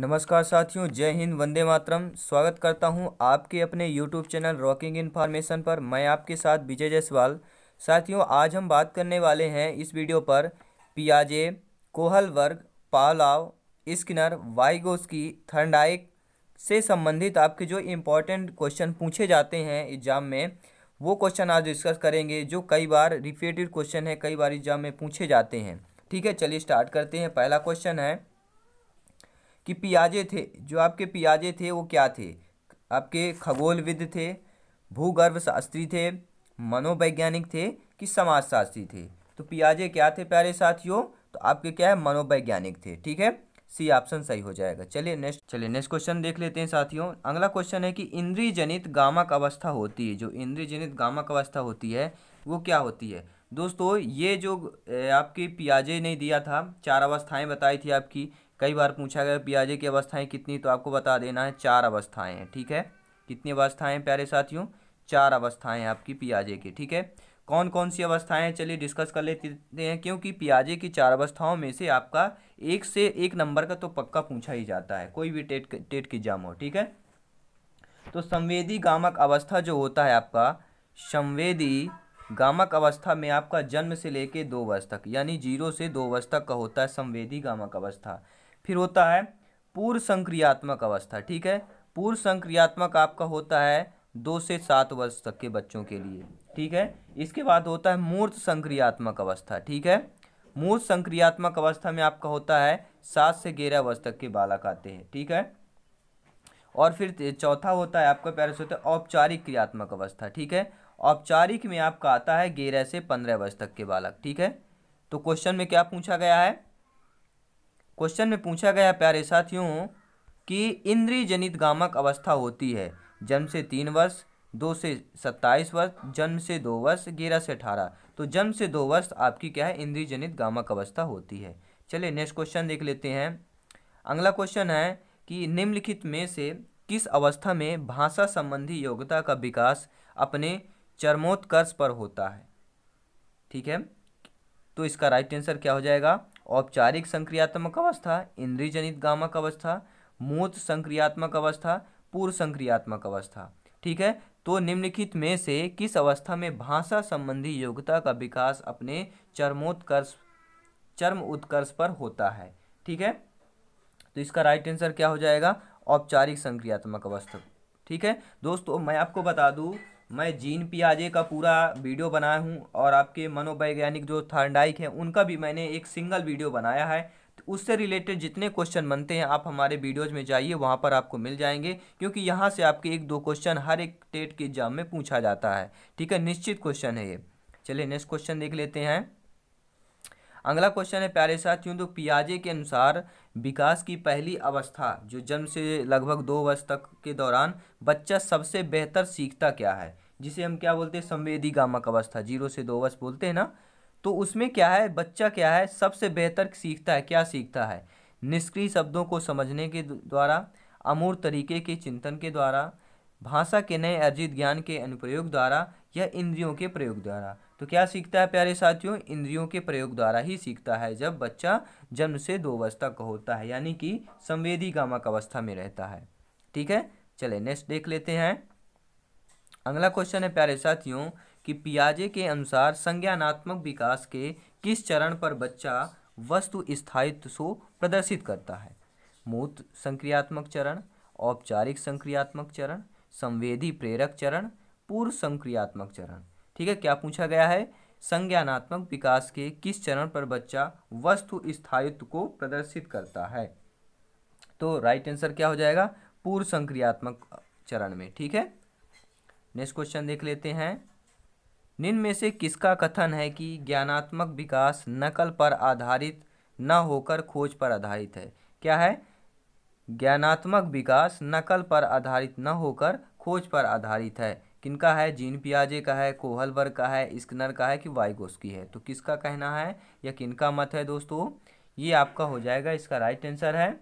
नमस्कार साथियों जय हिंद वंदे मातरम स्वागत करता हूं आपके अपने यूट्यूब चैनल रॉकिंग इन्फॉर्मेशन पर मैं आपके साथ विजय जायसवाल साथियों आज हम बात करने वाले हैं इस वीडियो पर पियाजे कोहल वर्ग पालाव स्किनर वाइगोस की थर्डाइक से संबंधित आपके जो इम्पोर्टेंट क्वेश्चन पूछे जाते हैं एग्जाम में वो क्वेश्चन आज डिस्कस करेंगे जो कई बार रिपीटेड क्वेश्चन है कई बार एग्जाम में पूछे जाते हैं ठीक है चलिए स्टार्ट करते हैं पहला क्वेश्चन है कि पियाजे थे जो आपके पियाजे थे वो क्या थे आपके खगोलविद थे भूगर्भ शास्त्री थे मनोवैज्ञानिक थे कि समाजशास्त्री थे तो पियाजे क्या थे प्यारे साथियों तो आपके क्या है मनोवैज्ञानिक थे ठीक है सी ऑप्शन सही हो जाएगा चलिए नेक्स्ट चलिए नेक्स्ट क्वेश्चन देख लेते हैं साथियों अगला क्वेश्चन है कि इंद्रियजनित गामक अवस्था होती है जो इंद्रियजनित गामक अवस्था होती है वो क्या होती है दोस्तों ये जो आपके पियाजे ने दिया था चार अवस्थाएं बताई थी आपकी कई बार पूछा गया पियाजे की अवस्थाएं कितनी तो आपको बता देना है चार अवस्थाएं हैं ठीक है कितनी अवस्थाएं प्यारे साथियों चार अवस्थाएं आपकी पियाजे की ठीक है कौन कौन सी अवस्थाएं चलिए डिस्कस कर लेते हैं क्योंकि पियाजे की चार अवस्थाओं में से आपका एक से एक नंबर का तो पक्का पूछा ही जाता है कोई भी टेट टेट की एग्जाम हो ठीक है तो संवेदी गामक अवस्था जो होता है आपका संवेदी गामक अवस्था में आपका जन्म से लेके दो वर्ष तक यानी जीरो से दो वर्ष तक का होता है संवेदी गामक अवस्था फिर होता है पूर्व संक्रियात्मक अवस्था ठीक है पूर्व संक्रियात्मक आपका होता है दो से सात वर्ष तक के बच्चों के लिए ठीक है इसके बाद होता है मूर्त संक्रियात्मक अवस्था ठीक है मूर्त संक्रियात्मक अवस्था में आपका होता है सात से ग्यारह वर्ष तक के बालक आते हैं ठीक है और फिर चौथा होता है आपका पैरस होता है औपचारिक क्रियात्मक अवस्था ठीक है औपचारिक में आपका आता है ग्यारह से पंद्रह वर्ष तक के बालक ठीक है तो क्वेश्चन में क्या पूछा गया है क्वेश्चन में पूछा गया प्यारे साथियों कि इंद्रिय जनित गामक अवस्था होती है जन्म से तीन वर्ष दो से सत्ताईस वर्ष जन्म से दो वर्ष ग्यारह से अठारह तो जन्म से दो वर्ष आपकी क्या है इंद्रियजनित गामक अवस्था होती है चलिए नेक्स्ट क्वेश्चन देख लेते हैं अगला क्वेश्चन है कि निम्नलिखित में से किस अवस्था में भाषा संबंधी योग्यता का विकास अपने चरमोत्कर्ष पर होता है ठीक है तो इसका राइट आंसर क्या हो जाएगा औपचारिक संक्रियात्मक अवस्था इंद्रियजनित गामक अवस्था मूत संक्रियात्मक अवस्था पूर्व संक्रियात्मक अवस्था ठीक है तो निम्नलिखित में से किस अवस्था में भाषा संबंधी योग्यता का विकास अपने चर्मोत्कर्ष चर्म उत्कर्ष पर होता है ठीक है तो इसका राइट आंसर क्या हो जाएगा औपचारिक संक्रियात्मक अवस्था ठीक है दोस्तों मैं आपको बता दूं मैं जीन पियाजे का पूरा वीडियो बनाया हूँ और आपके मनोवैज्ञानिक जो थर्नडाइक हैं उनका भी मैंने एक सिंगल वीडियो बनाया है तो उससे रिलेटेड जितने क्वेश्चन बनते हैं आप हमारे वीडियोज़ में जाइए वहाँ पर आपको मिल जाएंगे क्योंकि यहाँ से आपके एक दो क्वेश्चन हर एक टेट के एग्जाम में पूछा जाता है ठीक है निश्चित क्वेश्चन है ये चलिए नेक्स्ट क्वेश्चन देख लेते हैं अगला क्वेश्चन है प्यारे साथियों तो पियाजे के अनुसार विकास की पहली अवस्था जो जन्म से लगभग दो वर्ष तक के दौरान बच्चा सबसे बेहतर सीखता क्या है जिसे हम क्या बोलते हैं संवेदी गामक अवस्था जीरो से दो वर्ष बोलते हैं ना तो उसमें क्या है बच्चा क्या है सबसे बेहतर सीखता है क्या सीखता है निष्क्रिय शब्दों को समझने के द्वारा अमूर तरीके के चिंतन के द्वारा भाषा के नए अर्जित ज्ञान के अनुप्रयोग द्वारा या इंद्रियों के प्रयोग द्वारा तो क्या सीखता है प्यारे साथियों इंद्रियों के प्रयोग द्वारा ही सीखता है जब बच्चा जन्म से दो वर्ष तक होता है यानी कि संवेदी गामक अवस्था में रहता है ठीक है चले नेक्स्ट देख लेते हैं अगला क्वेश्चन है प्यारे साथियों कि पियाजे के अनुसार संज्ञानात्मक विकास के किस चरण पर बच्चा वस्तु स्थायित्व सो प्रदर्शित करता है मूत संक्रियात्मक चरण औपचारिक संक्रियात्मक चरण संवेदी प्रेरक चरण पूर्व संक्रियात्मक चरण ठीक है क्या पूछा गया है संज्ञानात्मक विकास के किस चरण पर बच्चा वस्तु स्थायित्व को प्रदर्शित करता है तो राइट आंसर क्या हो जाएगा पूर्व संक्रियात्मक चरण में ठीक है नेक्स्ट क्वेश्चन देख लेते हैं निम्न से किसका कथन है कि ज्ञानात्मक विकास नकल पर आधारित न होकर खोज पर आधारित है क्या है ज्ञानात्मक विकास नकल पर आधारित न होकर खोज पर आधारित है किनका है जीन पियाजे का है कोहलवर का है स्कनर का है कि वाइगोस की है तो किसका कहना है या किनका मत है दोस्तों ये आपका हो जाएगा इसका राइट आंसर है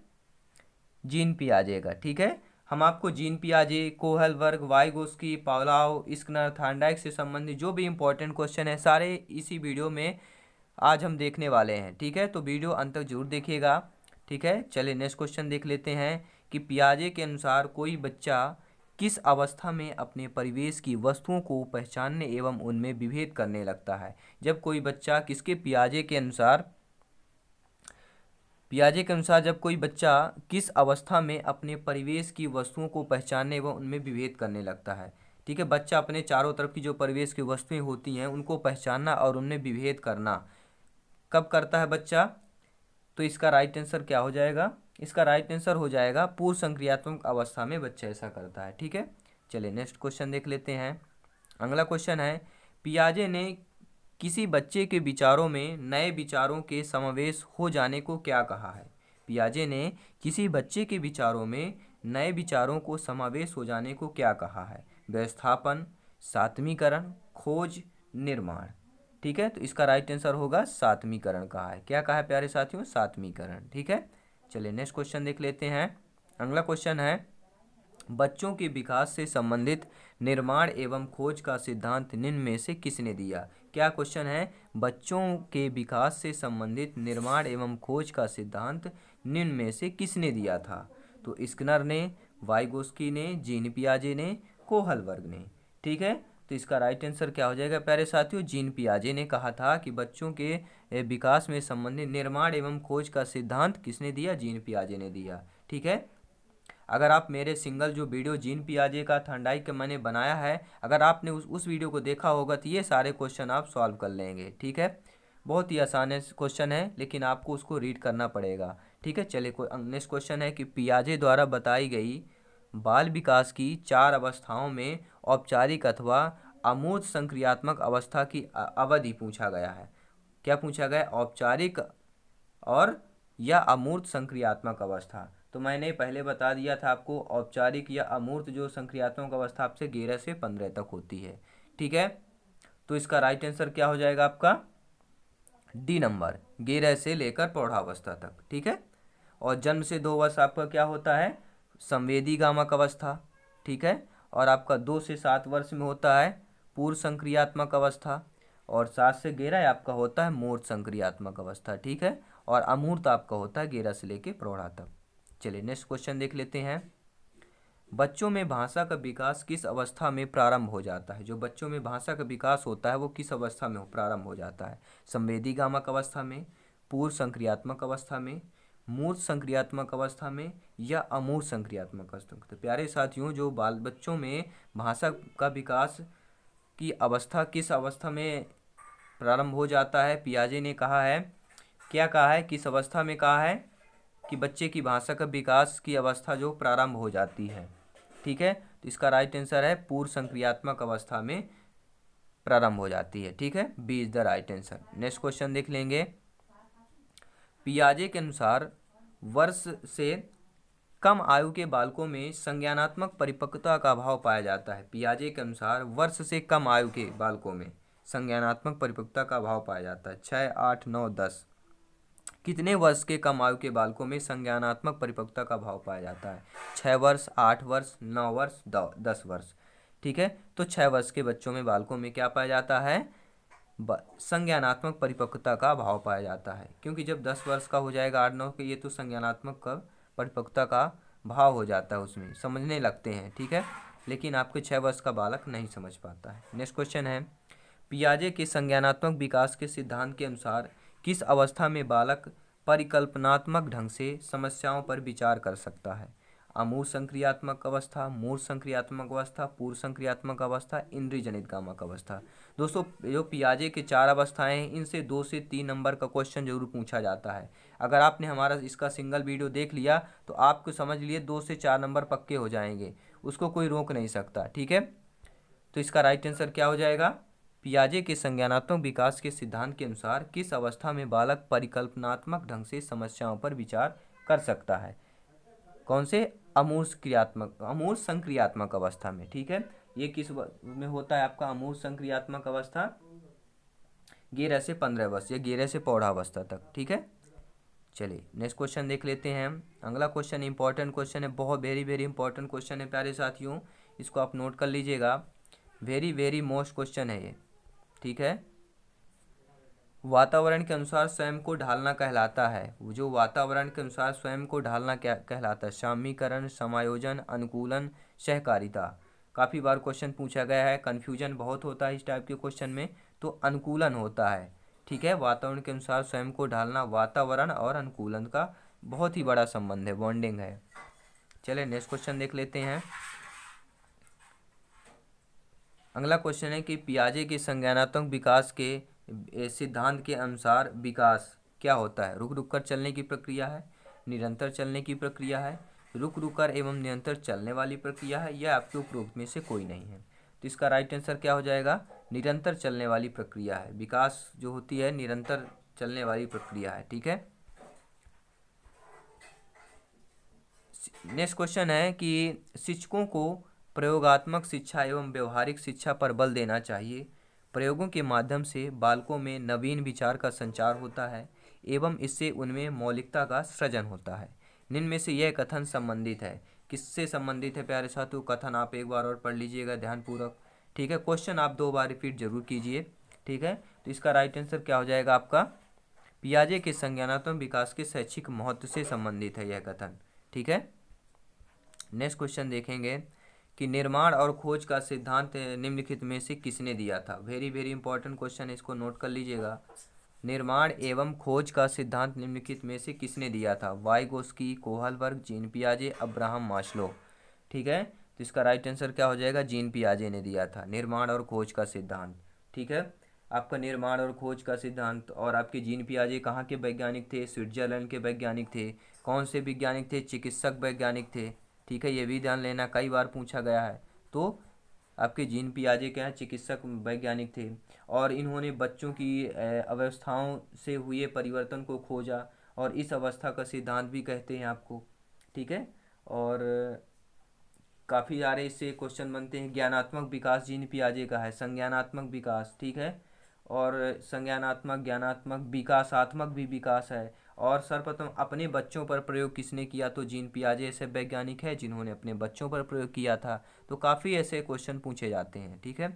जीन पियाजे का ठीक है हम आपको जीन पियाजे कोहल वर्ग वाइगोस्की पावलाव स्कनर थांडाइक से संबंधित जो भी इंपॉर्टेंट क्वेश्चन है सारे इसी वीडियो में आज हम देखने वाले हैं ठीक है तो वीडियो अंत तक जरूर देखिएगा ठीक है चलिए नेक्स्ट क्वेश्चन देख लेते हैं कि पियाजे के अनुसार कोई बच्चा किस अवस्था में अपने परिवेश की वस्तुओं को पहचानने एवं उनमें विभेद करने लगता है जब कोई बच्चा किसके पियाजे के अनुसार पियाजे के अनुसार जब कोई बच्चा किस अवस्था में अपने परिवेश की वस्तुओं को पहचानने व उनमें विभेद करने लगता है ठीक है बच्चा अपने चारों तरफ की जो परिवेश की वस्तुएं होती हैं उनको पहचानना और उनमें विभेद करना कब करता है बच्चा तो इसका राइट आंसर क्या हो जाएगा इसका राइट आंसर हो जाएगा पूर्व संक्रियात्मक अवस्था में बच्चा ऐसा करता है ठीक है चलिए नेक्स्ट क्वेश्चन देख लेते हैं अगला क्वेश्चन है पियाजे ने किसी बच्चे के विचारों में नए विचारों के समावेश हो जाने को क्या कहा है पियाजे ने किसी बच्चे के विचारों में नए विचारों को समावेश हो जाने को क्या कहा है व्यवस्थापन सातवीकरण खोज निर्माण ठीक है तो इसका राइट आंसर होगा सातवीकरण कहा है क्या कहा है प्यारे साथियों सातवीकरण ठीक है चलिए नेक्स्ट क्वेश्चन देख लेते हैं अगला क्वेश्चन है बच्चों के विकास से संबंधित निर्माण एवं खोज का सिद्धांत निम्न में से किसने दिया क्या क्वेश्चन है बच्चों के विकास से संबंधित निर्माण एवं खोज का सिद्धांत निम्न में से किसने दिया था तो स्कनर ने वाइगोस्की ने जीन पियाजे ने कोहलवर्ग ने ठीक है तो इसका राइट आंसर क्या हो जाएगा प्यारे साथियों जीन पियाजे ने कहा था कि बच्चों के विकास में संबंधित निर्माण एवं खोज का सिद्धांत किसने दिया जीन पियाजे ने दिया ठीक है अगर आप मेरे सिंगल जो वीडियो जीन पियाजे का थंडाई के मैंने बनाया है अगर आपने उस उस वीडियो को देखा होगा तो ये सारे क्वेश्चन आप सॉल्व कर लेंगे ठीक है बहुत ही आसान है क्वेश्चन है लेकिन आपको उसको रीड करना पड़ेगा ठीक है चले नेक्स्ट क्वेश्चन है कि पियाजे द्वारा बताई गई बाल विकास की चार अवस्थाओं में औपचारिक अथवा अमूर्त संक्रियात्मक अवस्था की अवधि पूछा गया है क्या पूछा गया औपचारिक और या अमूर्त संक्रियात्मक अवस्था तो मैंने पहले बता दिया था आपको औपचारिक या अमूर्त जो संक्रियात्मक अवस्था आपसे ग्यारह से पंद्रह तक होती है ठीक है तो इसका राइट आंसर क्या हो जाएगा आपका डी नंबर ग्यारह से लेकर प्रौढ़ावस्था तक ठीक है और जन्म से दो वर्ष आपका क्या होता है संवेदी गामक अवस्था ठीक है और आपका दो से सात वर्ष में होता है पूर्व संक्रियात्मक अवस्था और सात से ग्यारह आपका होता है मूर्त संक्रियात्मक अवस्था ठीक है और अमूर्त आपका होता है ग्यारह से लेकर प्रौढ़ा तक चलिए नेक्स्ट क्वेश्चन देख लेते हैं बच्चों में भाषा का विकास किस अवस्था में प्रारंभ हो जाता है जो बच्चों में भाषा का विकास होता है वो किस अवस्था में प्रारंभ हो जाता है संवेदी गामक अवस्था में पूर्व संक्रियात्मक अवस्था में मूर्त संक्रियात्मक अवस्था में या अमूर्त संक्रियात्मक अवस्था तो प्यारे साथियों जो बाल बच्चों में भाषा का विकास की अवस्था किस अवस्था में प्रारंभ हो जाता है पियाजे ने कहा है क्या कहा है किस अवस्था में कहा है कि बच्चे की भाषा का विकास की अवस्था जो प्रारंभ हो जाती है ठीक है तो इसका राइट आंसर है पूर्व संक्रियात्मक अवस्था में प्रारंभ हो जाती है ठीक है B is the right answer next question देख लेंगे पियाजे के अनुसार वर्ष से कम आयु के बालकों में संज्ञानात्मक परिपक्वता का अभाव पाया जाता है पियाजे के अनुसार वर्ष से कम आयु के बालकों में संज्ञानात्मक परिपक्वता का अभाव पाया जाता है छः आठ नौ दस कितने वर्ष के कम आयु के बालकों में संज्ञानात्मक परिपक्वता का भाव पाया जाता है छः वर्ष आठ वर्ष नौ वर्ष दस वर्ष ठीक है तो छः वर्ष के बच्चों में बालकों में क्या पाया जाता है संज्ञानात्मक परिपक्वता का भाव पाया जाता है क्योंकि जब दस वर्ष का हो जाएगा आठ नौ के ये तो संज्ञानात्मक परिपक्वता का भाव हो जाता है उसमें समझने लगते हैं ठीक है लेकिन आपके छः वर्ष का बालक नहीं समझ पाता है नेक्स्ट क्वेश्चन है पियाजे के संज्ञानात्मक विकास के सिद्धांत के अनुसार किस अवस्था में बालक परिकल्पनात्मक ढंग से समस्याओं पर विचार कर सकता है अमूर संक्रियात्मक अवस्था मूर संक्रियात्मक अवस्था पूर्व संक्रियात्मक अवस्था जनित गामक अवस्था दोस्तों जो पियाजे के चार अवस्थाएं हैं इनसे दो से तीन नंबर का क्वेश्चन जरूर पूछा जाता है अगर आपने हमारा इसका सिंगल वीडियो देख लिया तो आपको समझ लिए दो से चार नंबर पक्के हो जाएंगे उसको कोई रोक नहीं सकता ठीक है तो इसका राइट आंसर क्या हो जाएगा पियाजे के संज्ञानात्मक विकास के सिद्धांत के अनुसार किस अवस्था में बालक परिकल्पनात्मक ढंग से समस्याओं पर विचार कर सकता है कौन से अमूर्स क्रियात्मक अमूर्स संक्रियात्मक अवस्था में ठीक है ये किस में होता है आपका अमूर्त संक्रियात्मक अवस्था ग्यारह से पंद्रह वर्ष या ग्यारह से पौधा अवस्था तक ठीक है चलिए नेक्स्ट क्वेश्चन देख लेते हैं अगला क्वेश्चन इंपॉर्टेंट क्वेश्चन है बहुत वेरी वेरी इंपॉर्टेंट क्वेश्चन है प्यारे साथियों इसको आप नोट कर लीजिएगा वेरी वेरी मोस्ट क्वेश्चन है ये ठीक है वातावरण के अनुसार स्वयं को ढालना कहलाता है जो वातावरण के अनुसार स्वयं को ढालना क्या कहलाता है शामीकरण समायोजन अनुकूलन सहकारिता काफ़ी बार क्वेश्चन पूछा गया है कन्फ्यूजन बहुत होता है इस टाइप के क्वेश्चन में तो अनुकूलन होता है ठीक है वातावरण के अनुसार स्वयं को ढालना वातावरण और अनुकूलन का बहुत ही बड़ा संबंध है बॉन्डिंग है चले नेक्स्ट क्वेश्चन देख लेते हैं अगला क्वेश्चन है कि पियाजे के संज्ञानात्मक विकास के सिद्धांत के अनुसार विकास क्या होता है रुक रुक कर चलने की प्रक्रिया है निरंतर चलने की प्रक्रिया है रुक रुक कर एवं निरंतर चलने वाली प्रक्रिया है यह आपके उपरोक्त में से कोई नहीं है तो इसका राइट आंसर क्या हो जाएगा निरंतर चलने वाली प्रक्रिया है विकास जो होती है निरंतर चलने वाली प्रक्रिया है ठीक है नेक्स्ट क्वेश्चन है कि शिक्षकों को प्रयोगात्मक शिक्षा एवं व्यवहारिक शिक्षा पर बल देना चाहिए प्रयोगों के माध्यम से बालकों में नवीन विचार का संचार होता है एवं इससे उनमें मौलिकता का सृजन होता है निम्न में से यह कथन संबंधित है किससे संबंधित है प्यारे साथियों कथन आप एक बार और पढ़ लीजिएगा ध्यानपूर्वक ठीक है क्वेश्चन आप दो बार रिपीट जरूर कीजिए ठीक है तो इसका राइट आंसर क्या हो जाएगा आपका पियाजे के संज्ञानात्मक विकास के शैक्षिक महत्व से संबंधित है यह कथन ठीक है नेक्स्ट क्वेश्चन देखेंगे कि निर्माण और खोज का सिद्धांत निम्नलिखित में से किसने दिया था वेरी वेरी इंपॉर्टेंट क्वेश्चन इसको नोट कर लीजिएगा निर्माण एवं खोज का सिद्धांत निम्नलिखित में से किसने दिया था वाइगोस्की कोहलवर्ग जीन पियाजे अब्राहम माशलो ठीक है तो इसका राइट आंसर क्या हो जाएगा जीन पियाजे ने दिया था निर्माण और खोज का सिद्धांत ठीक है आपका निर्माण और खोज का सिद्धांत और आपके जीन पियाजे कहाँ के वैज्ञानिक थे स्विट्जरलैंड के वैज्ञानिक थे कौन से वैज्ञानिक थे चिकित्सक वैज्ञानिक थे ठीक है ये भी ध्यान लेना कई बार पूछा गया है तो आपके जीन पियाजे क्या हैं चिकित्सक वैज्ञानिक थे और इन्होंने बच्चों की अवस्थाओं से हुए परिवर्तन को खोजा और इस अवस्था का सिद्धांत भी कहते हैं आपको ठीक है और काफ़ी सारे इससे क्वेश्चन बनते हैं ज्ञानात्मक विकास जीन पियाजे का है संज्ञानात्मक विकास ठीक है और संज्ञानात्मक ज्ञानात्मक विकासात्मक भी विकास है और सर्वप्रथम अपने बच्चों पर प्रयोग किसने किया तो जीन पियाजे ऐसे वैज्ञानिक है जिन्होंने अपने बच्चों पर प्रयोग किया था तो काफ़ी ऐसे क्वेश्चन पूछे जाते हैं ठीक है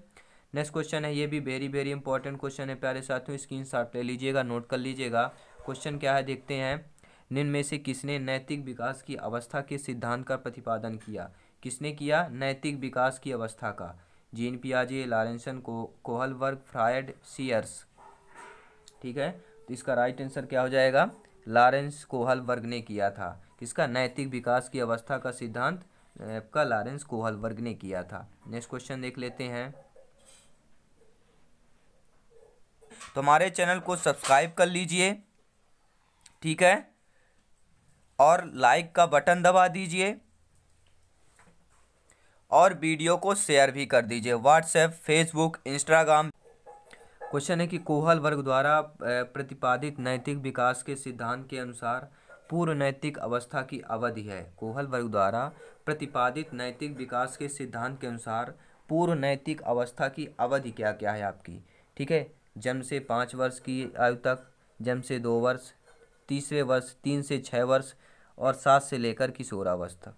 नेक्स्ट क्वेश्चन है ये भी वेरी वेरी इंपॉर्टेंट क्वेश्चन है प्यारे साथियों स्क्रीन शॉट ले लीजिएगा नोट कर लीजिएगा क्वेश्चन क्या है देखते हैं निम्न से किसने नैतिक विकास की अवस्था के सिद्धांत का प्रतिपादन किया किसने किया नैतिक विकास की अवस्था का जीन पियाजे लारेंसन को कोहलवर्ग फ्रायड सीयर्स ठीक है तो इसका राइट आंसर क्या हो जाएगा लॉरेंस कोहल वर्ग ने किया था किसका नैतिक विकास की अवस्था का सिद्धांत आपका लॉरेंस कोहल वर्ग ने किया था नेक्स्ट क्वेश्चन देख लेते हैं तो हमारे चैनल को सब्सक्राइब कर लीजिए ठीक है और लाइक का बटन दबा दीजिए और वीडियो को शेयर भी कर दीजिए व्हाट्सएप फेसबुक इंस्टाग्राम क्वेश्चन है कि कोहल वर्ग द्वारा प्रतिपादित नैतिक विकास के सिद्धांत के अनुसार पूर्व नैतिक अवस्था की अवधि है कोहल वर्ग द्वारा प्रतिपादित नैतिक विकास के सिद्धांत के अनुसार पूर्व नैतिक अवस्था की अवधि क्या क्या है आपकी ठीक है जन्म से पाँच वर्ष की आयु तक जन्म से दो वर्ष तीसरे वर्ष तीन से छः वर्ष और सात से लेकर किशोरावस्था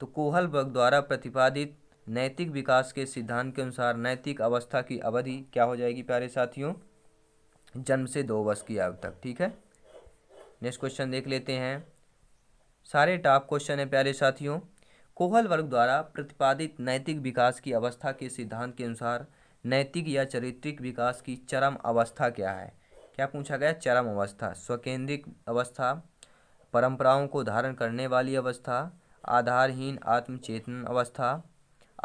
तो कोहल वर्ग द्वारा प्रतिपादित नैतिक विकास के सिद्धांत के अनुसार नैतिक अवस्था की अवधि क्या हो जाएगी प्यारे साथियों जन्म से दो वर्ष की आयु तक ठीक है नेक्स्ट क्वेश्चन देख लेते हैं सारे टॉप क्वेश्चन है प्यारे साथियों कोहल वर्ग द्वारा प्रतिपादित नैतिक विकास की अवस्था के सिद्धांत के अनुसार नैतिक या चरित्रिक विकास की चरम अवस्था क्या है क्या पूछा गया चरम अवस्था स्वकेंद्रिक अवस्था परंपराओं को धारण करने वाली अवस्था आधारहीन आत्मचेतन अवस्था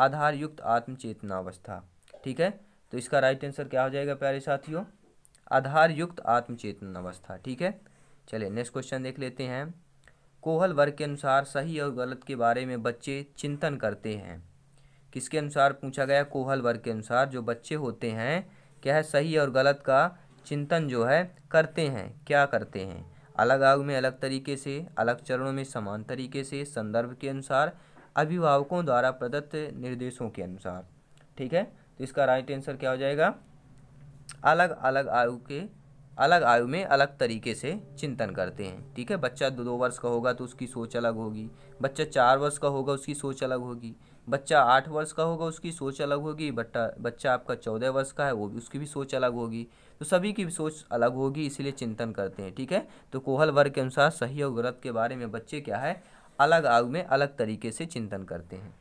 आधार युक्त आत्म चेतनावस्था ठीक है तो इसका राइट आंसर क्या हो जाएगा प्यारे साथियों आधार युक्त आत्म चेतनावस्था ठीक है चलिए नेक्स्ट क्वेश्चन देख लेते हैं कोहल वर्ग के अनुसार सही और गलत के बारे में बच्चे चिंतन करते हैं किसके अनुसार पूछा गया कोहल वर्ग के अनुसार जो बच्चे होते हैं क्या है सही और गलत का चिंतन जो है करते हैं क्या करते हैं अलग आग में अलग तरीके से अलग चरणों में समान तरीके से संदर्भ के अनुसार अभिभावकों द्वारा प्रदत्त निर्देशों के अनुसार ठीक है तो इसका राइट आंसर क्या हो जाएगा अलग अलग आयु के अलग आयु में अलग तरीके से चिंतन करते हैं ठीक है बच्चा दो दो वर्ष का होगा तो उसकी सोच अलग होगी बच्चा चार वर्ष का होगा उसकी सोच अलग होगी बच्चा आठ वर्ष का होगा उसकी सोच अलग होगी बट्टा बच्चा आपका चौदह वर्ष का है वो भी उसकी भी सोच अलग होगी तो सभी की सोच अलग होगी इसलिए चिंतन करते हैं ठीक है तो कोहल वर्ग के अनुसार सही और गलत के बारे में बच्चे क्या है अलग आयु में अलग तरीके से चिंतन करते हैं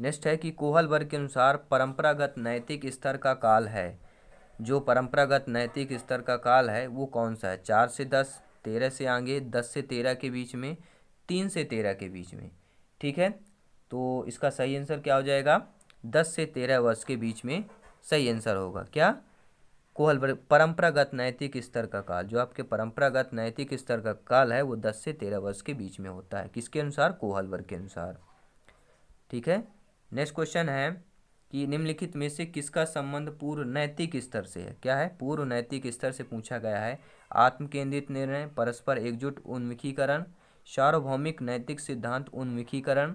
नेक्स्ट है कि कोहल वर्ग के अनुसार परंपरागत नैतिक स्तर का काल है जो परंपरागत नैतिक स्तर का काल है वो कौन सा है चार से दस तेरह से आगे दस से तेरह के बीच में तीन से तेरह के बीच में ठीक है तो इसका सही आंसर क्या हो जाएगा दस से तेरह वर्ष के बीच में सही आंसर होगा क्या कोहल परंपरागत नैतिक स्तर का काल जो आपके परंपरागत नैतिक स्तर का काल है वो दस से तेरह वर्ष के बीच में होता है किसके अनुसार कोहल वर्ग के अनुसार ठीक है नेक्स्ट क्वेश्चन है कि निम्नलिखित में से किसका संबंध पूर्व नैतिक स्तर से है क्या है पूर्व नैतिक स्तर से पूछा गया है आत्म केंद्रित निर्णय परस्पर एकजुट उन्मुखीकरण सार्वभौमिक नैतिक सिद्धांत उन्मुखीकरण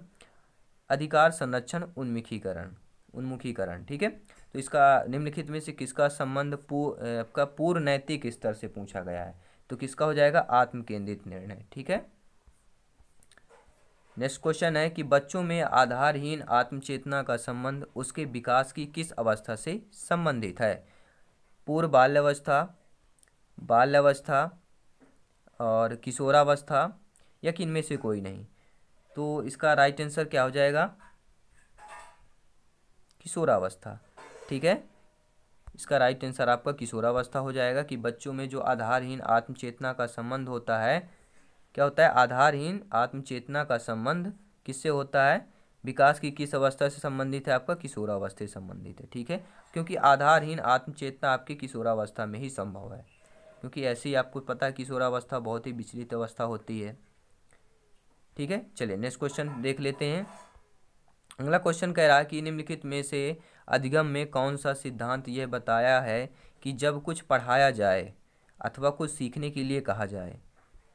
अधिकार संरक्षण उन्मुखीकरण उन्मुखीकरण ठीक है तो इसका निम्नलिखित में से किसका संबंध पू आपका पूर्व नैतिक स्तर से पूछा गया है तो किसका हो जाएगा आत्म केंद्रित निर्णय ठीक है नेक्स्ट क्वेश्चन है कि बच्चों में आधारहीन आत्मचेतना का संबंध उसके विकास की किस अवस्था से संबंधित है पूर्व बाल्यावस्था बाल्यावस्था और किशोरावस्था या किन में से कोई नहीं तो इसका राइट आंसर क्या हो जाएगा किशोरावस्था ठीक है इसका राइट आंसर आपका किशोरावस्था हो जाएगा कि बच्चों में जो आधारहीन आत्मचेतना का संबंध होता है क्या होता है आधारहीन आत्मचेतना का संबंध किससे होता है विकास की किस अवस्था से संबंधित है आपका किशोरावस्था से संबंधित है ठीक है क्योंकि आधारहीन आत्मचेतना आपकी किशोरावस्था में ही संभव है क्योंकि ऐसे ही आपको पता है किशोरावस्था बहुत ही विचलित अवस्था होती है ठीक है चलिए नेक्स्ट क्वेश्चन देख लेते हैं अगला क्वेश्चन कह रहा है कि निम्नलिखित में से अधिगम में कौन सा सिद्धांत यह बताया है कि जब कुछ पढ़ाया जाए अथवा कुछ सीखने के लिए कहा जाए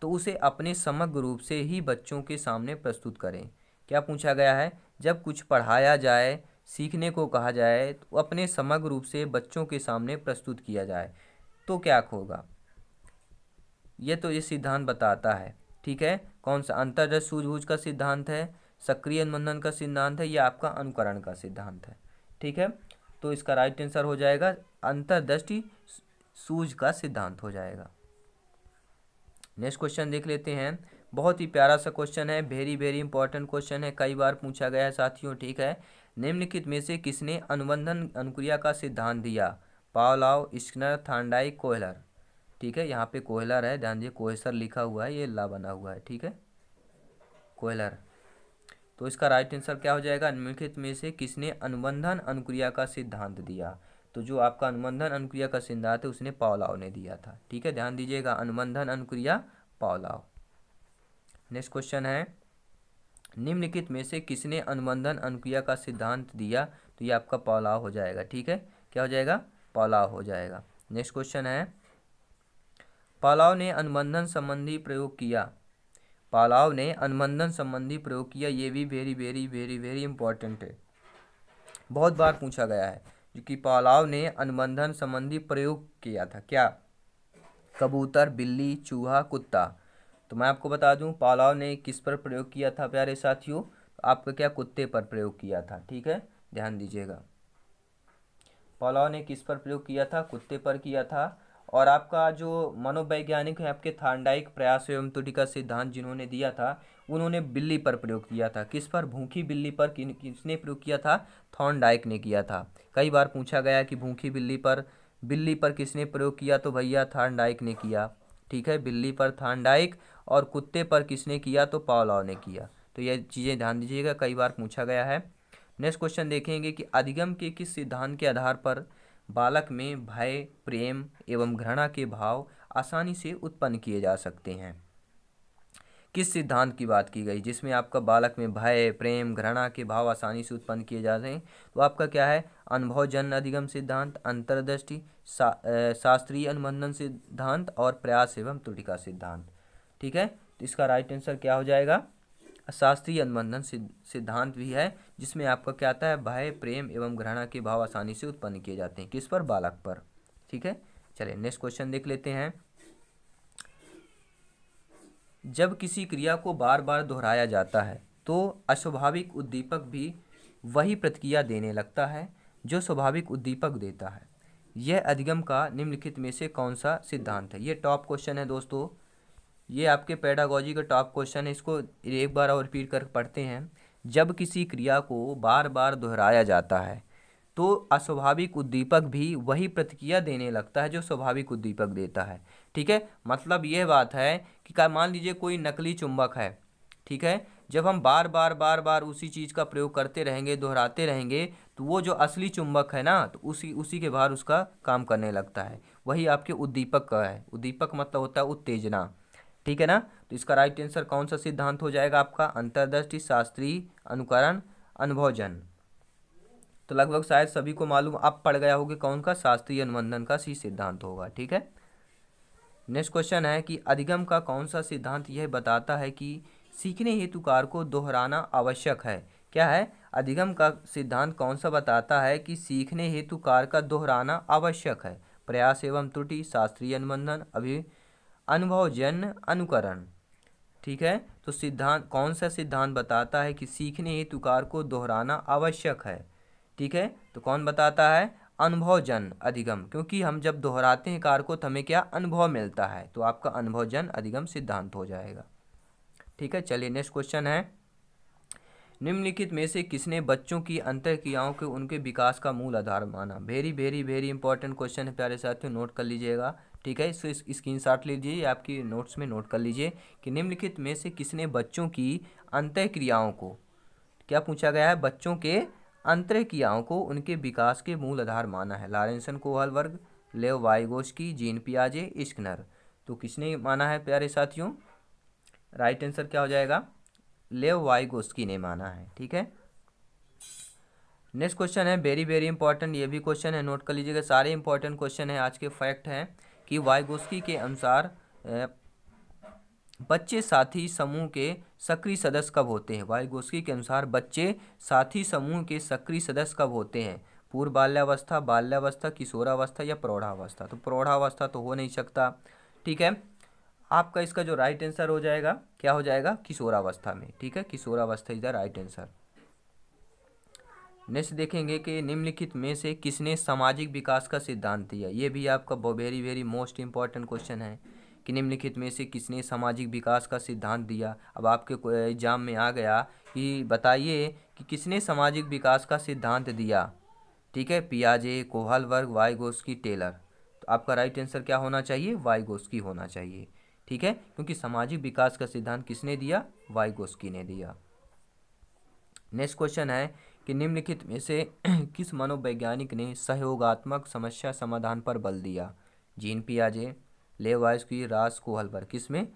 तो उसे अपने समग्र रूप से ही बच्चों के सामने प्रस्तुत करें क्या पूछा गया है जब कुछ पढ़ाया जाए सीखने को कहा जाए तो अपने समग्र रूप से बच्चों के सामने प्रस्तुत किया जाए तो क्या होगा यह तो ये सिद्धांत बताता है ठीक है कौन सा अंतर्ज सूझबूझ का सिद्धांत है सक्रिय अनुबंधन का सिद्धांत है या आपका अनुकरण का सिद्धांत है ठीक है तो इसका राइट आंसर हो जाएगा अंतर्दृष्टि सूझ का सिद्धांत हो जाएगा नेक्स्ट क्वेश्चन देख लेते हैं बहुत ही प्यारा सा क्वेश्चन है वेरी वेरी इंपॉर्टेंट क्वेश्चन है कई बार पूछा गया है साथियों ठीक है निम्नलिखित में से किसने अनुबंधन अनुक्रिया का सिद्धांत दिया पावलाव स्कनर थांडाई कोहलर ठीक है यहाँ पे कोहलर है ध्यान दिए कोहसर लिखा हुआ है ये ला बना हुआ है ठीक है कोहलर तो इसका राइट आंसर क्या हो जाएगा निम्नलिखित में से किसने अनुबंधन अनुक्रिया का सिद्धांत दिया तो जो आपका अनुबंधन अनुक्रिया का सिद्धांत है उसने पावलाव ने दिया था ठीक है ध्यान दीजिएगा अनुबंधन अनुक्रिया पावलाव नेक्स्ट क्वेश्चन है निम्नलिखित में से किसने अनुबंधन अनुक्रिया का सिद्धांत दिया तो ये आपका पावलाव हो जाएगा ठीक है क्या हो जाएगा पावलाव हो जाएगा नेक्स्ट क्वेश्चन है पालाव ने अनुबंधन संबंधी प्रयोग किया पालाव ने अनुबंधन संबंधी प्रयोग किया ये भी very very very very important है बहुत बार पूछा गया है जो कि पालाव ने अनुबंधन संबंधी प्रयोग किया था क्या कबूतर बिल्ली चूहा कुत्ता तो मैं आपको बता दूं पालाव ने किस पर प्रयोग किया था प्यारे साथियों आपका क्या कुत्ते पर प्रयोग किया था ठीक है ध्यान दीजिएगा पालाव ने किस पर प्रयोग किया था कुत्ते पर किया था और आपका जो मनोवैज्ञानिक है आपके थांडाइक प्रयास एवं तुटी का सिद्धांत जिन्होंने दिया था उन्होंने बिल्ली पर प्रयोग किया था किस पर भूखी बिल्ली पर किन किसने प्रयोग किया था थॉर्नडाइक ने किया था कई बार पूछा गया कि भूखी बिल्ली पर बिल्ली पर किसने प्रयोग किया तो भैया थॉर्नडाइक ने किया ठीक है बिल्ली पर थॉर्नडाइक और कुत्ते पर किसने किया तो पावलाव ने किया तो यह चीज़ें ध्यान दीजिएगा कई बार पूछा गया है नेक्स्ट क्वेश्चन देखेंगे कि अधिगम के किस सिद्धांत के आधार पर बालक में भय प्रेम एवं घृणा के भाव आसानी से उत्पन्न किए जा सकते हैं किस सिद्धांत की बात की गई जिसमें आपका बालक में भय प्रेम घृणा के भाव आसानी से उत्पन्न किए जाते हैं तो आपका क्या है अनुभव जन अधिगम सिद्धांत अंतर्दृष्टि सा, शास्त्रीय अनुबंधन सिद्धांत और प्रयास एवं त्रुटिका सिद्धांत ठीक है तो इसका राइट आंसर क्या हो जाएगा शास्त्रीय अनुबंधन सिद्धांत भी है जिसमें आपका क्या आता है भय प्रेम एवं घृणा के भाव आसानी से उत्पन्न किए जाते हैं किस पर बालक पर ठीक है चलिए नेक्स्ट क्वेश्चन देख लेते हैं जब किसी क्रिया को बार बार दोहराया जाता है तो अस्वाभाविक उद्दीपक भी वही प्रतिक्रिया देने लगता है जो स्वाभाविक उद्दीपक देता है यह अधिगम का निम्नलिखित में से कौन सा सिद्धांत है यह टॉप क्वेश्चन है दोस्तों ये आपके पैडागोजी का टॉप क्वेश्चन है इसको एक बार और रिपीट कर पढ़ते हैं जब किसी क्रिया को बार बार दोहराया जाता है तो अस्वाभाविक उद्दीपक भी वही प्रतिक्रिया देने लगता है जो स्वाभाविक उद्दीपक देता है ठीक है मतलब यह बात है कि का मान लीजिए कोई नकली चुंबक है ठीक है जब हम बार बार बार बार उसी चीज़ का प्रयोग करते रहेंगे दोहराते रहेंगे तो वो जो असली चुंबक है ना तो उसी उसी के बाहर उसका काम करने लगता है वही आपके उद्दीपक का है उद्दीपक मतलब होता है उत्तेजना ठीक है ना तो इसका राइट आंसर कौन सा सिद्धांत हो जाएगा आपका अंतर्दृष्टि शास्त्रीय अनुकरण अनुभवजन तो लगभग शायद सभी को मालूम अब पड़ गया होगा कौन का शास्त्रीय अनुबंधन का सी सिद्धांत होगा ठीक है नेक्स्ट क्वेश्चन है कि अधिगम का कौन सा सिद्धांत यह बताता है कि सीखने हेतु कार को दोहराना आवश्यक है क्या है अधिगम का सिद्धांत कौन सा बताता है कि सीखने हेतु कार का दोहराना आवश्यक है प्रयास एवं त्रुटि शास्त्रीय अनुबंधन अभी अनुभवजन्य अनुकरण ठीक है तो सिद्धांत कौन सा सिद्धांत बताता है कि सीखने हेतु कार्य को दोहराना आवश्यक है ठीक है तो कौन बताता है अनुभवजन अधिगम क्योंकि हम जब दोहराते हैं कार्य को तो हमें क्या अनुभव मिलता है तो आपका अनुभवजन अधिगम सिद्धांत हो जाएगा ठीक है चलिए नेक्स्ट क्वेश्चन है निम्नलिखित में से किसने बच्चों की अंतर क्रियाओं के उनके विकास का मूल आधार माना very very very important question है प्यारे साथियों नोट कर लीजिएगा ठीक है इसको स्क्रीन शॉट लीजिए आपकी नोट्स में नोट कर लीजिए कि निम्नलिखित में से किसने बच्चों की अंतः क्रियाओं को क्या पूछा गया है बच्चों के अंतर क्रियाओं को उनके विकास के मूल आधार माना है कोहल कोहलवर्ग लेव की जीन पियाजे इश्कनर तो किसने माना है प्यारे साथियों राइट आंसर क्या हो जाएगा लेव की ने माना है ठीक है नेक्स्ट क्वेश्चन है वेरी वेरी इंपॉर्टेंट ये भी क्वेश्चन है नोट कर लीजिएगा सारे इंपॉर्टेंट क्वेश्चन है आज के फैक्ट हैं कि वायगोस्की के अनुसार बच्चे साथी समूह के सक्रिय सदस्य कब होते हैं वायगोस्की के अनुसार बच्चे साथी समूह के सक्रिय सदस्य कब होते हैं पूर्व बाल्यावस्था बाल्यावस्था किशोरावस्था या प्रौढ़ावस्था तो प्रौढ़ावस्था तो हो नहीं सकता ठीक है आपका इसका जो राइट आंसर हो जाएगा क्या हो जाएगा किशोरावस्था में ठीक है किशोरावस्था is the right answer next देखेंगे कि निम्नलिखित में से किसने सामाजिक विकास का सिद्धांत दिया ये भी आपका very very most important question है कि निम्नलिखित में से किसने सामाजिक विकास का सिद्धांत दिया अब आपके एग्जाम में आ गया कि बताइए कि किसने सामाजिक विकास का सिद्धांत दिया ठीक है पियाजे कोहल वर्ग वाई टेलर तो आपका राइट आंसर क्या होना चाहिए वाई होना चाहिए ठीक है क्योंकि सामाजिक विकास का सिद्धांत किसने दिया वाई ने दिया नेक्स्ट क्वेश्चन है कि निम्नलिखित में से किस मनोवैज्ञानिक ने सहयोगात्मक समस्या समाधान पर बल दिया जीन पियाजे लेवाइस की रास कोहल पर किसमें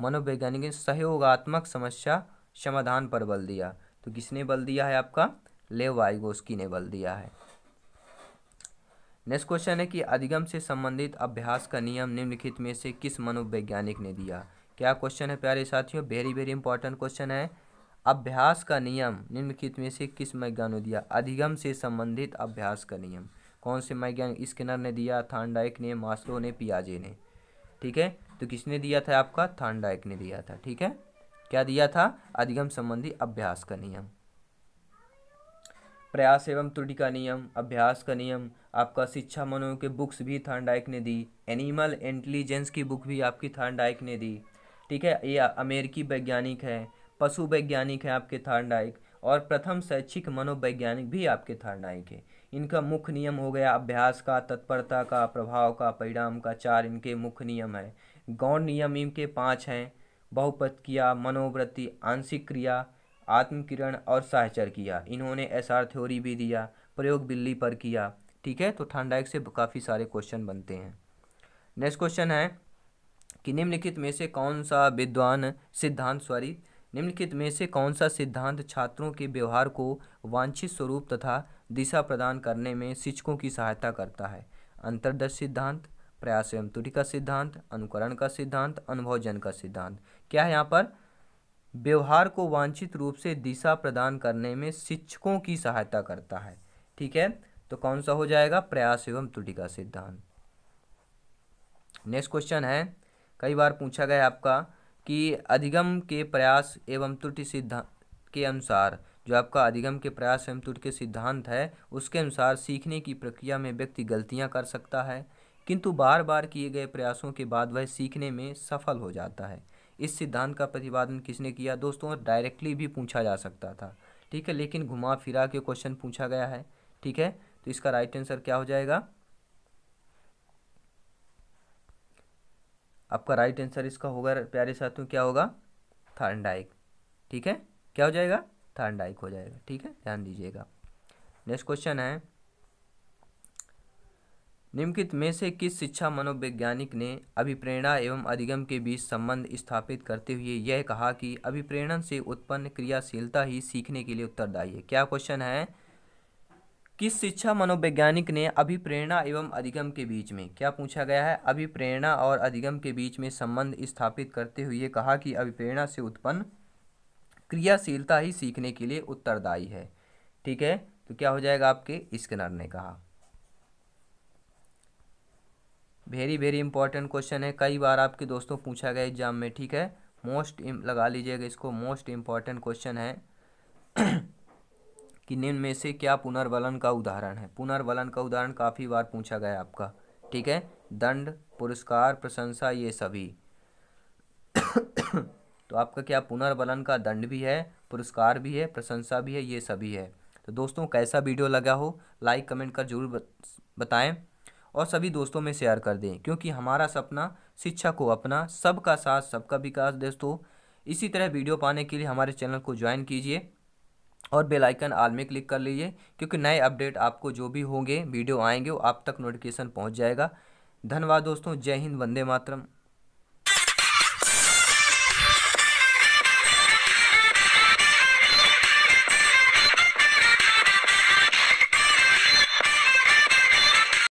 मनोवैज्ञानिक ने सहयोगात्मक समस्या समाधान पर बल दिया तो किसने बल दिया है आपका लेवाइगोस्की ने बल दिया है नेक्स्ट क्वेश्चन है कि अधिगम से संबंधित अभ्यास का नियम निम्नलिखित में से किस मनोवैज्ञानिक ने दिया क्या क्वेश्चन है प्यारे साथियों वेरी वेरी इंपॉर्टेंट क्वेश्चन है अभ्यास का नियम निम्नलिखित में से किस मैज्ञान ने दिया अधिगम से संबंधित अभ्यास का नियम कौन से मैज्ञान स्किनर ने दिया थानडाइक ने मास्लो ने पियाजे ने ठीक है तो किसने दिया था आपका थानडाइक ने दिया था ठीक है क्या दिया था अधिगम संबंधी अभ्यास का नियम प्रयास एवं त्रुटि का नियम अभ्यास का नियम आपका शिक्षा मनो के बुक्स भी थानडाइक ने दी एनिमल इंटेलिजेंस की बुक भी आपकी थानडाइक ने दी ठीक है ये अमेरिकी वैज्ञानिक है पशु वैज्ञानिक है आपके थार्डाइक और प्रथम शैक्षिक मनोवैज्ञानिक भी आपके थार्डाइक है इनका मुख्य नियम हो गया अभ्यास का तत्परता का प्रभाव का परिणाम का चार इनके मुख्य नियम है गौण नियम इनके पाँच हैं बहुपत किया मनोवृत्ति आंशिक क्रिया आत्मकिरण और साहचर किया इन्होंने एस आर थ्योरी भी दिया प्रयोग बिल्ली पर किया ठीक है तो ठंडाइक से काफ़ी सारे क्वेश्चन बनते हैं नेक्स्ट क्वेश्चन है कि निम्नलिखित में से कौन सा विद्वान सिद्धांत स्वरी निम्नलिखित में से कौन सा सिद्धांत छात्रों के व्यवहार को वांछित स्वरूप तथा दिशा प्रदान करने में शिक्षकों की सहायता करता है अंतर्दर्श सिद्धांत प्रयास एवं त्रुटि का सिद्धांत अनुकरण का सिद्धांत अनुभवजन का सिद्धांत क्या है यहाँ पर व्यवहार को वांछित रूप से दिशा प्रदान करने में शिक्षकों की सहायता करता है ठीक है तो कौन सा हो जाएगा प्रयास एवं त्रुटि का सिद्धांत नेक्स्ट क्वेश्चन है कई बार पूछा गया आपका कि अधिगम के प्रयास एवं त्रुटि सिद्धांत के अनुसार जो आपका अधिगम के प्रयास एवं त्रुटि के सिद्धांत है उसके अनुसार सीखने की प्रक्रिया में व्यक्ति गलतियां कर सकता है किंतु बार बार किए गए प्रयासों के बाद वह सीखने में सफल हो जाता है इस सिद्धांत का प्रतिपादन किसने किया दोस्तों डायरेक्टली भी पूछा जा सकता था ठीक है लेकिन घुमा फिरा के क्वेश्चन पूछा गया है ठीक है तो इसका राइट आंसर क्या हो जाएगा आपका राइट आंसर इसका होगा प्यारे साथियों क्या होगा थर्नडाइक ठीक है क्या हो जाएगा थर्नडाइक हो जाएगा ठीक है ध्यान दीजिएगा नेक्स्ट क्वेश्चन है निम्नलिखित में से किस शिक्षा मनोवैज्ञानिक ने अभिप्रेरणा एवं अधिगम के बीच संबंध स्थापित करते हुए यह कहा कि अभिप्रेरण से उत्पन्न क्रियाशीलता ही सीखने के लिए उत्तरदायी है क्या क्वेश्चन है किस शिक्षा मनोवैज्ञानिक ने अभिप्रेरणा एवं अधिगम के बीच में क्या पूछा गया है अभिप्रेरणा और अधिगम के बीच में संबंध स्थापित करते हुए कहा कि अभिप्रेरणा से उत्पन्न क्रियाशीलता ही सीखने के लिए उत्तरदायी है ठीक है तो क्या हो जाएगा आपके स्किनर ने कहा वेरी वेरी इंपॉर्टेंट क्वेश्चन है कई बार आपके दोस्तों पूछा गया एग्जाम में ठीक है मोस्ट लगा लीजिएगा इसको मोस्ट इम्पॉर्टेंट क्वेश्चन है कि निम्न में से क्या पुनर्वलन का उदाहरण है पुनर्वलन का उदाहरण काफ़ी बार पूछा गया आपका ठीक है दंड पुरस्कार प्रशंसा ये सभी तो आपका क्या पुनर्वलन का दंड भी है पुरस्कार भी है प्रशंसा भी है ये सभी है तो दोस्तों कैसा वीडियो लगा हो लाइक कमेंट कर जरूर बताएं और सभी दोस्तों में शेयर कर दें क्योंकि हमारा सपना शिक्षा को अपना सबका साथ सबका विकास दोस्तों इसी तरह वीडियो पाने के लिए हमारे चैनल को ज्वाइन कीजिए और बेल आइकन आल में क्लिक कर लीजिए क्योंकि नए अपडेट आपको जो भी होंगे वीडियो आएंगे वो आप तक नोटिफिकेशन पहुंच जाएगा धन्यवाद दोस्तों जय हिंद वंदे मातरम